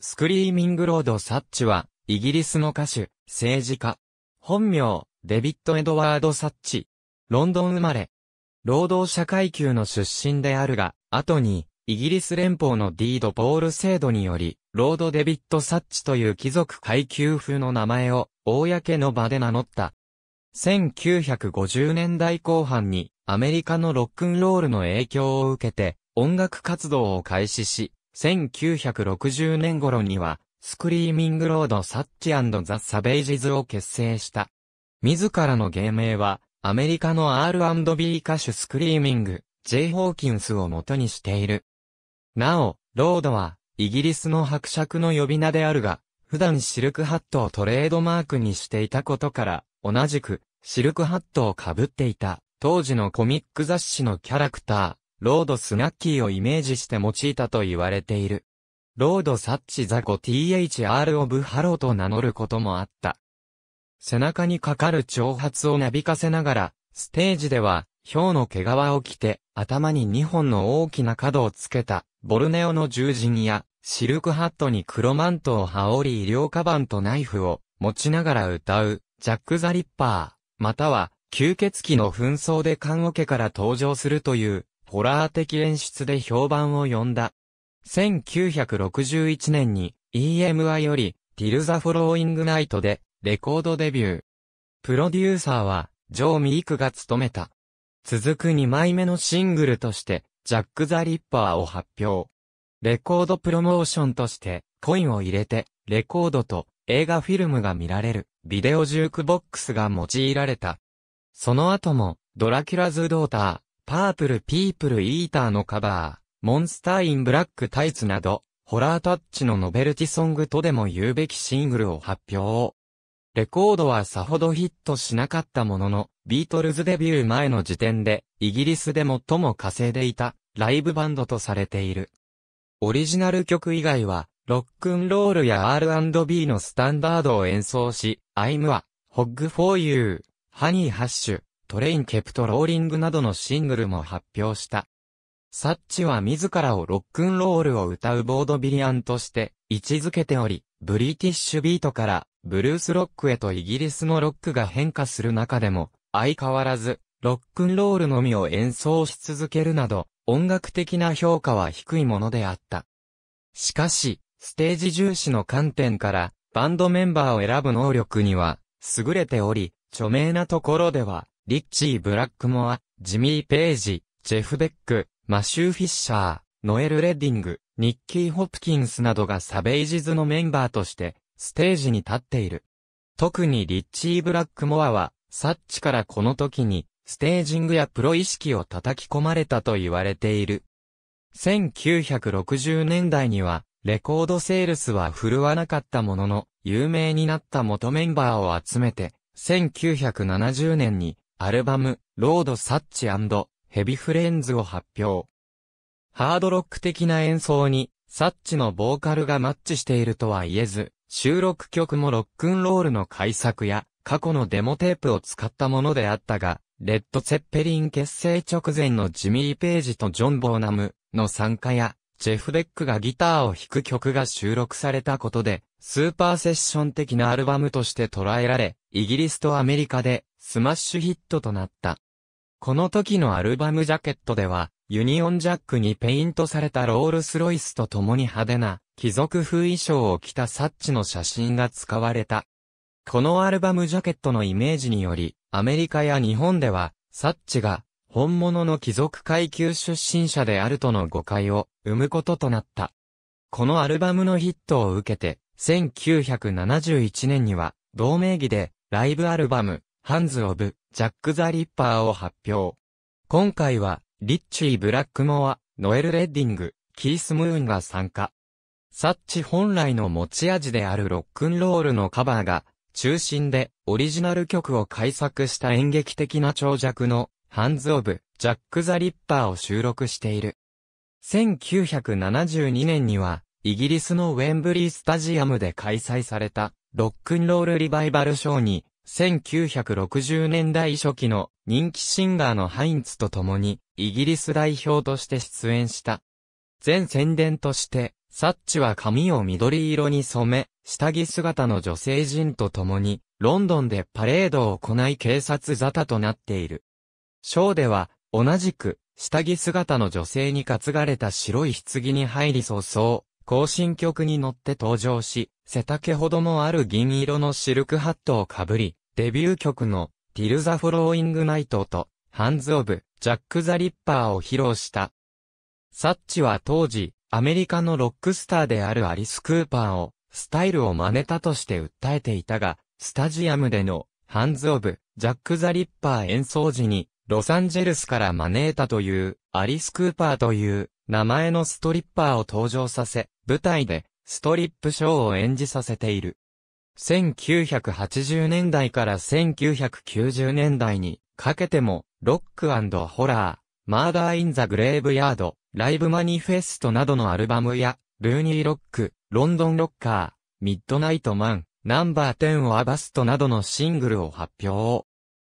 スクリーミングロード・サッチは、イギリスの歌手、政治家。本名、デビッド・エドワード・サッチ。ロンドン生まれ。労働者階級の出身であるが、後に、イギリス連邦のディード・ポール制度により、ロード・デビッド・サッチという貴族階級風の名前を、公の場で名乗った。1950年代後半に、アメリカのロックンロールの影響を受けて、音楽活動を開始し、1960年頃には、スクリーミングロード・サッチザ・サベイジズを結成した。自らの芸名は、アメリカの R&B 歌手スクリーミング、J. ホーキンスを元にしている。なお、ロードは、イギリスの伯爵の呼び名であるが、普段シルクハットをトレードマークにしていたことから、同じく、シルクハットをかぶっていた、当時のコミック雑誌のキャラクター、ロードスナッキーをイメージして用いたと言われている。ロードサッチザコ THR オブハローと名乗ることもあった。背中にかかる長髪をなびかせながら、ステージでは、氷の毛皮を着て、頭に2本の大きな角をつけた、ボルネオの獣人や、シルクハットに黒マントを羽織り両カバンとナイフを持ちながら歌う、ジャック・ザ・リッパー、または、吸血鬼の紛争で棺桶から登場するという、ホラー的演出で評判を呼んだ。1961年に EMI より Till the Following Night でレコードデビュー。プロデューサーはジョー・ミークが務めた。続く2枚目のシングルとしてジャック・ザ・リッパーを発表。レコードプロモーションとしてコインを入れてレコードと映画フィルムが見られるビデオジュークボックスが用いられた。その後もドラキュラズ・ドーター、パープルピープルイーターのカバー、モンスターインブラックタイツなど、ホラータッチのノベルティソングとでも言うべきシングルを発表。レコードはさほどヒットしなかったものの、ビートルズデビュー前の時点で、イギリスで最も稼いでいた、ライブバンドとされている。オリジナル曲以外は、ロックンロールや R&B のスタンダードを演奏し、I'm a Hog for You, Honey Hush, トレインケプトローリングなどのシングルも発表した。サッチは自らをロックンロールを歌うボードビリアンとして位置づけており、ブリティッシュビートからブルースロックへとイギリスのロックが変化する中でも、相変わらずロックンロールのみを演奏し続けるなど、音楽的な評価は低いものであった。しかし、ステージ重視の観点から、バンドメンバーを選ぶ能力には、優れており、著名なところでは、リッチー・ブラックモア、ジミー・ページ、ジェフ・ベック、マシュー・フィッシャー、ノエル・レディング、ニッキー・ホプキンスなどがサベイジズのメンバーとして、ステージに立っている。特にリッチー・ブラックモアは、サッチからこの時に、ステージングやプロ意識を叩き込まれたと言われている。1960年代には、レコードセールスは振るわなかったものの、有名になった元メンバーを集めて、1970年に、アルバム、ロード・サッチヘビ・フレンズを発表。ハードロック的な演奏に、サッチのボーカルがマッチしているとは言えず、収録曲もロックンロールの改作や、過去のデモテープを使ったものであったが、レッド・ツェッペリン結成直前のジミー・ページとジョン・ボーナムの参加や、ジェフ・デックがギターを弾く曲が収録されたことで、スーパーセッション的なアルバムとして捉えられ、イギリスとアメリカでスマッシュヒットとなった。この時のアルバムジャケットでは、ユニオンジャックにペイントされたロールスロイスと共に派手な、貴族風衣装を着たサッチの写真が使われた。このアルバムジャケットのイメージにより、アメリカや日本では、サッチが、本物の貴族階級出身者であるとの誤解を生むこととなった。このアルバムのヒットを受けて、1971年には、同名義で、ライブアルバム、ハンズ・オブ・ジャック・ザ・リッパーを発表。今回は、リッチー・ブラックモア、ノエル・レッディング、キース・ムーンが参加。サッチ本来の持ち味であるロックンロールのカバーが、中心でオリジナル曲を改作した演劇的な長尺のハンズ・オブ・ジャック・ザ・リッパーを収録している。1972年には、イギリスのウェンブリースタジアムで開催された、ロックンロールリバイバルショーに、1960年代初期の人気シンガーのハインツと共に、イギリス代表として出演した。全宣伝として、サッチは髪を緑色に染め、下着姿の女性陣と共に、ロンドンでパレードを行い警察沙汰となっている。ショーでは、同じく、下着姿の女性に担がれた白い棺に入り早々、行進曲に乗って登場し、背丈ほどもある銀色のシルクハットをかぶり、デビュー曲の Till the Following Night と Hands of Jack the Ripper を披露した。サッチは当時、アメリカのロックスターであるアリス・クーパーを、スタイルを真似たとして訴えていたが、スタジアムでのハンズ・オブ・ジャック・ザ・リッパー演奏時に、ロサンゼルスから招いたという、アリス・クーパーという、名前のストリッパーを登場させ、舞台でストリップショーを演じさせている。1980年代から1990年代にかけても、ロックホラー、マーダー・イン・ザ・グレーブヤード、ライブ・マニフェストなどのアルバムや、ルーニー・ロック、ロンドン・ロッカー、ミッドナイト・マン、ナンバーテンをアバストなどのシングルを発表。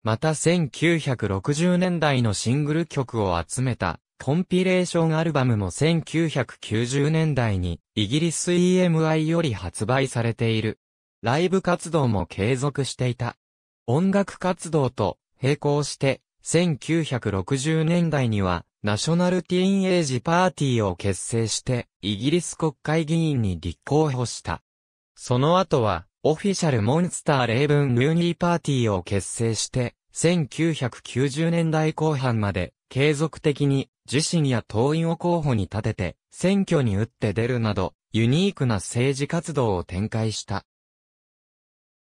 また1960年代のシングル曲を集めたコンピレーションアルバムも1990年代にイギリス EMI より発売されている。ライブ活動も継続していた。音楽活動と並行して1960年代にはナショナルティーンエイジパーティーを結成してイギリス国会議員に立候補した。その後はオフィシャルモンスターレイブン・ルーニーパーティーを結成して1990年代後半まで継続的に自身や党員を候補に立てて、選挙に打って出るなど、ユニークな政治活動を展開した。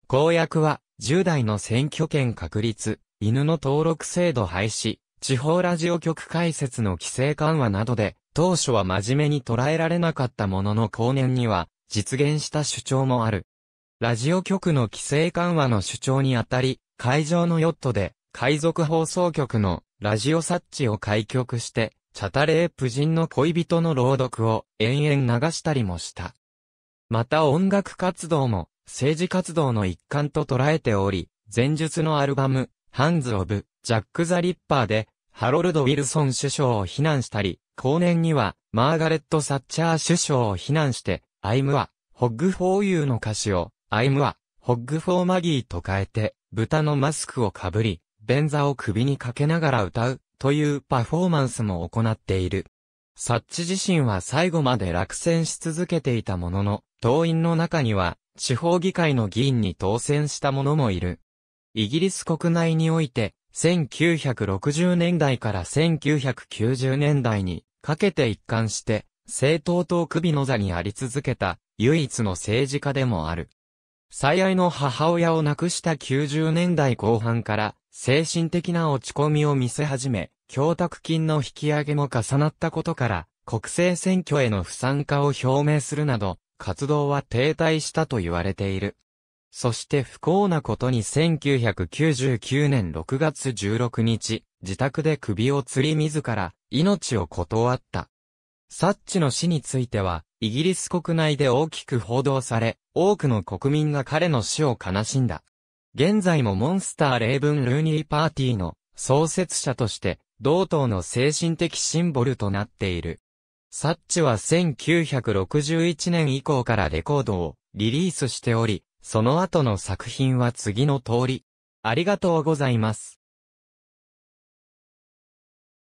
公約は、10代の選挙権確立、犬の登録制度廃止、地方ラジオ局開設の規制緩和などで、当初は真面目に捉えられなかったものの後年には、実現した主張もある。ラジオ局の規制緩和の主張にあたり、会場のヨットで、海賊放送局のラジオサッチを開局して、チャタレープ人の恋人の朗読を延々流したりもした。また音楽活動も政治活動の一環と捉えており、前述のアルバム、ハンズ・オブ・ジャック・ザ・リッパーで、ハロルド・ウィルソン首相を非難したり、後年には、マーガレット・サッチャー首相を非難して、アイムは、ホッグ・フォー・ユーの歌詞を、アイムは、ホッグ・フォー・マギーと変えて、豚のマスクをかぶり、便座を首にかけながら歌う、というパフォーマンスも行っている。サッチ自身は最後まで落選し続けていたものの、党員の中には、地方議会の議員に当選した者もいる。イギリス国内において、1960年代から1990年代にかけて一貫して、政党と首の座にあり続けた唯一の政治家でもある。最愛の母親を亡くした90年代後半から精神的な落ち込みを見せ始め、供託金の引き上げも重なったことから、国政選挙への不参加を表明するなど、活動は停滞したと言われている。そして不幸なことに1999年6月16日、自宅で首を吊り自ら命を断った。サッチの死については、イギリス国内で大きく報道され、多くの国民が彼の死を悲しんだ。現在もモンスターレイブン・ルーニー・パーティーの創設者として、同党の精神的シンボルとなっている。サッチは1961年以降からレコードをリリースしており、その後の作品は次の通り。ありがとうございます。